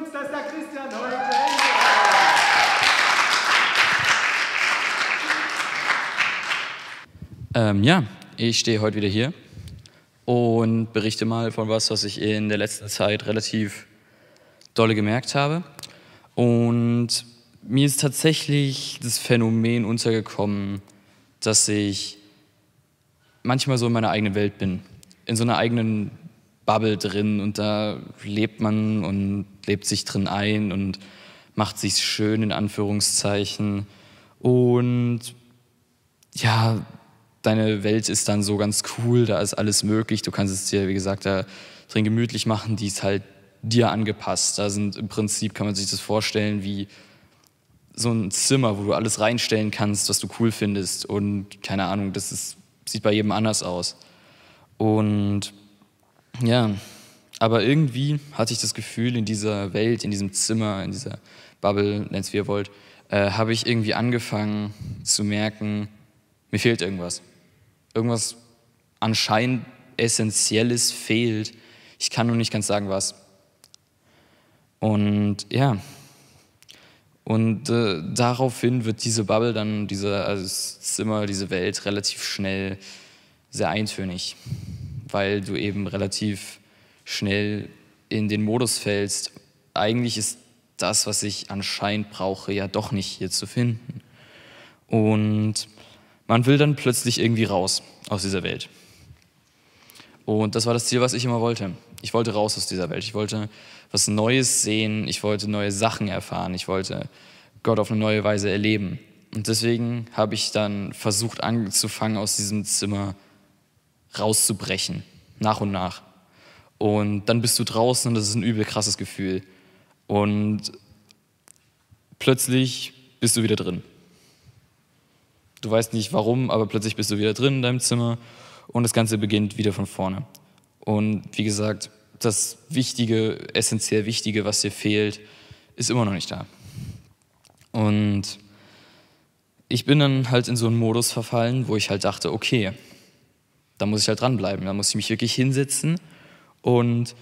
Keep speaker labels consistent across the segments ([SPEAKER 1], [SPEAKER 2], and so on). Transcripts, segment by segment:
[SPEAKER 1] uns, dass der Christian heute ähm, Ja, ich stehe heute wieder hier und berichte mal von was, was ich in der letzten Zeit relativ dolle gemerkt habe. Und mir ist tatsächlich das Phänomen untergekommen, dass ich manchmal so in meiner eigenen Welt bin, in so einer eigenen Bubble drin und da lebt man und lebt sich drin ein und macht sich schön in Anführungszeichen. Und ja, deine Welt ist dann so ganz cool, da ist alles möglich. Du kannst es dir, wie gesagt, da drin gemütlich machen, die ist halt dir angepasst. Da sind im Prinzip, kann man sich das vorstellen, wie so ein Zimmer, wo du alles reinstellen kannst, was du cool findest. Und keine Ahnung, das ist, sieht bei jedem anders aus. Und ja, aber irgendwie hatte ich das Gefühl, in dieser Welt, in diesem Zimmer, in dieser Bubble, nennt es wie ihr wollt, äh, habe ich irgendwie angefangen zu merken, mir fehlt irgendwas. Irgendwas anscheinend Essentielles fehlt. Ich kann nur nicht ganz sagen, was. Und ja, und äh, daraufhin wird diese Bubble dann, dieses also Zimmer, diese Welt relativ schnell sehr eintönig weil du eben relativ schnell in den Modus fällst. Eigentlich ist das, was ich anscheinend brauche, ja doch nicht hier zu finden. Und man will dann plötzlich irgendwie raus aus dieser Welt. Und das war das Ziel, was ich immer wollte. Ich wollte raus aus dieser Welt. Ich wollte was Neues sehen. Ich wollte neue Sachen erfahren. Ich wollte Gott auf eine neue Weise erleben. Und deswegen habe ich dann versucht anzufangen, aus diesem Zimmer zu rauszubrechen, nach und nach. Und dann bist du draußen und das ist ein übel krasses Gefühl. Und plötzlich bist du wieder drin. Du weißt nicht warum, aber plötzlich bist du wieder drin in deinem Zimmer und das Ganze beginnt wieder von vorne. Und wie gesagt, das Wichtige, essentiell Wichtige, was dir fehlt, ist immer noch nicht da. Und ich bin dann halt in so einen Modus verfallen, wo ich halt dachte, okay, da muss ich halt dranbleiben. Da muss ich mich wirklich hinsetzen und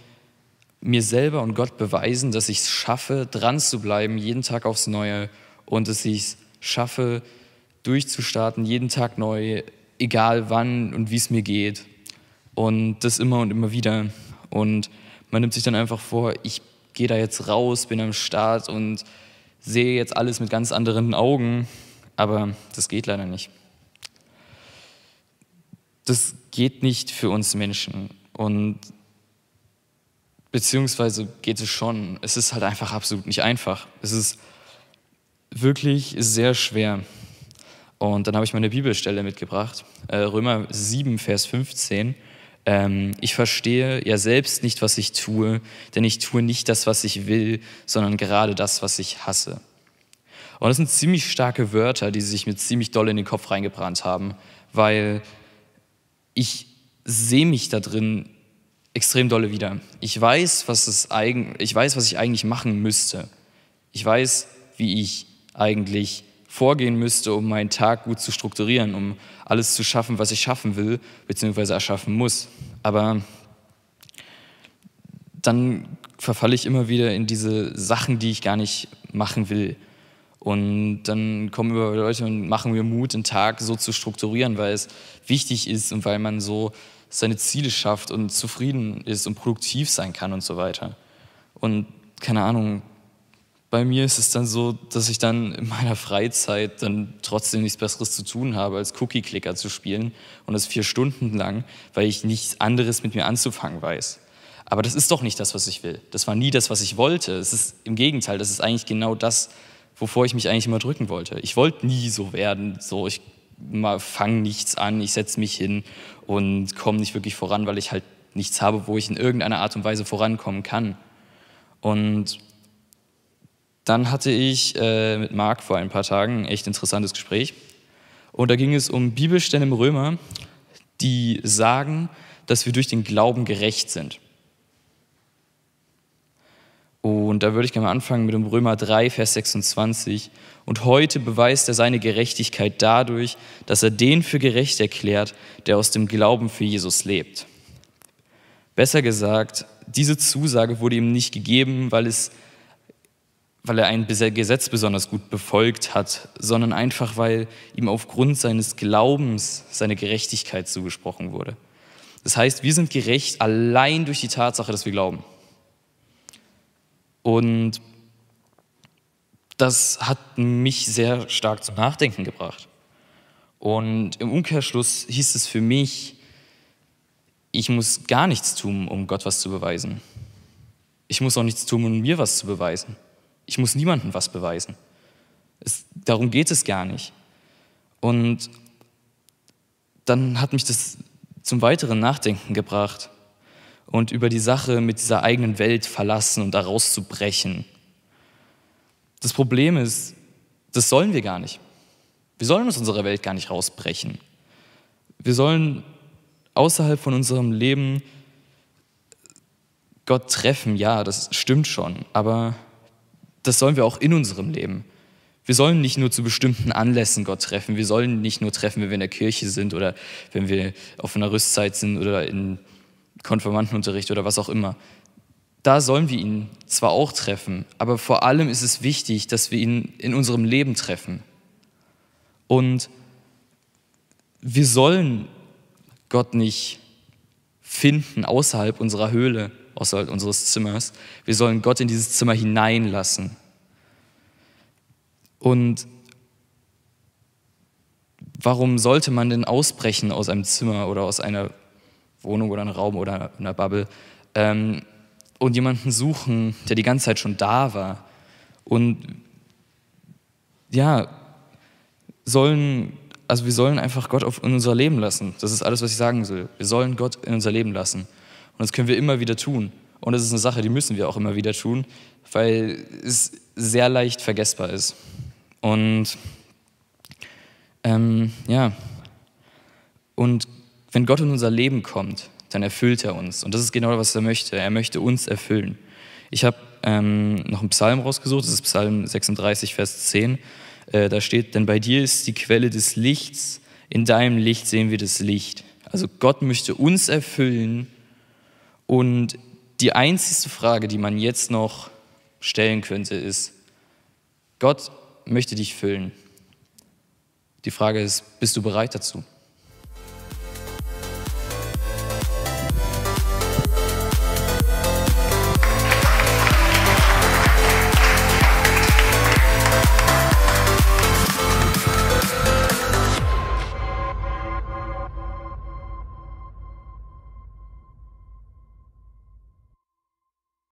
[SPEAKER 1] mir selber und Gott beweisen, dass ich es schaffe, dran zu bleiben, jeden Tag aufs Neue und dass ich es schaffe, durchzustarten, jeden Tag neu, egal wann und wie es mir geht. Und das immer und immer wieder. Und man nimmt sich dann einfach vor, ich gehe da jetzt raus, bin am Start und sehe jetzt alles mit ganz anderen Augen. Aber das geht leider nicht das geht nicht für uns Menschen. Und beziehungsweise geht es schon. Es ist halt einfach absolut nicht einfach. Es ist wirklich sehr schwer. Und dann habe ich meine Bibelstelle mitgebracht, äh, Römer 7, Vers 15. Ähm, ich verstehe ja selbst nicht, was ich tue, denn ich tue nicht das, was ich will, sondern gerade das, was ich hasse. Und das sind ziemlich starke Wörter, die sich mir ziemlich doll in den Kopf reingebrannt haben, weil ich sehe mich da drin extrem dolle wieder. Ich weiß, was es eigen, ich weiß, was ich eigentlich machen müsste. Ich weiß, wie ich eigentlich vorgehen müsste, um meinen Tag gut zu strukturieren, um alles zu schaffen, was ich schaffen will, bzw. erschaffen muss. Aber dann verfalle ich immer wieder in diese Sachen, die ich gar nicht machen will. Und dann kommen wir Leute und machen mir Mut, den Tag so zu strukturieren, weil es wichtig ist und weil man so seine Ziele schafft und zufrieden ist und produktiv sein kann und so weiter. Und keine Ahnung, bei mir ist es dann so, dass ich dann in meiner Freizeit dann trotzdem nichts Besseres zu tun habe, als Cookie-Clicker zu spielen und das vier Stunden lang, weil ich nichts anderes mit mir anzufangen weiß. Aber das ist doch nicht das, was ich will. Das war nie das, was ich wollte. Es ist im Gegenteil, das ist eigentlich genau das, wovor ich mich eigentlich immer drücken wollte. Ich wollte nie so werden, so ich fange nichts an, ich setze mich hin und komme nicht wirklich voran, weil ich halt nichts habe, wo ich in irgendeiner Art und Weise vorankommen kann. Und dann hatte ich äh, mit Marc vor ein paar Tagen ein echt interessantes Gespräch. Und da ging es um Bibelstellen im Römer, die sagen, dass wir durch den Glauben gerecht sind. Und da würde ich gerne mal anfangen mit dem Römer 3, Vers 26. Und heute beweist er seine Gerechtigkeit dadurch, dass er den für gerecht erklärt, der aus dem Glauben für Jesus lebt. Besser gesagt, diese Zusage wurde ihm nicht gegeben, weil, es, weil er ein Gesetz besonders gut befolgt hat, sondern einfach, weil ihm aufgrund seines Glaubens seine Gerechtigkeit zugesprochen wurde. Das heißt, wir sind gerecht allein durch die Tatsache, dass wir glauben. Und das hat mich sehr stark zum Nachdenken gebracht. Und im Umkehrschluss hieß es für mich, ich muss gar nichts tun, um Gott was zu beweisen. Ich muss auch nichts tun, um mir was zu beweisen. Ich muss niemandem was beweisen. Es, darum geht es gar nicht. Und dann hat mich das zum weiteren Nachdenken gebracht und über die Sache mit dieser eigenen Welt verlassen und daraus zu brechen. Das Problem ist, das sollen wir gar nicht. Wir sollen aus unserer Welt gar nicht rausbrechen. Wir sollen außerhalb von unserem Leben Gott treffen, ja, das stimmt schon, aber das sollen wir auch in unserem Leben. Wir sollen nicht nur zu bestimmten Anlässen Gott treffen. Wir sollen nicht nur treffen, wenn wir in der Kirche sind oder wenn wir auf einer Rüstzeit sind oder in Konfirmandenunterricht oder was auch immer. Da sollen wir ihn zwar auch treffen, aber vor allem ist es wichtig, dass wir ihn in unserem Leben treffen. Und wir sollen Gott nicht finden außerhalb unserer Höhle, außerhalb unseres Zimmers. Wir sollen Gott in dieses Zimmer hineinlassen. Und warum sollte man denn ausbrechen aus einem Zimmer oder aus einer Wohnung oder einen Raum oder einer Bubble ähm, und jemanden suchen, der die ganze Zeit schon da war. Und ja, sollen, also wir sollen einfach Gott auf, in unser Leben lassen. Das ist alles, was ich sagen will. Wir sollen Gott in unser Leben lassen. Und das können wir immer wieder tun. Und das ist eine Sache, die müssen wir auch immer wieder tun, weil es sehr leicht vergessbar ist. Und ähm, ja, und wenn Gott in unser Leben kommt, dann erfüllt er uns. Und das ist genau, was er möchte. Er möchte uns erfüllen. Ich habe ähm, noch einen Psalm rausgesucht, das ist Psalm 36, Vers 10. Äh, da steht, denn bei dir ist die Quelle des Lichts, in deinem Licht sehen wir das Licht. Also Gott möchte uns erfüllen und die einzigste Frage, die man jetzt noch stellen könnte, ist, Gott möchte dich füllen. Die Frage ist, bist du bereit dazu?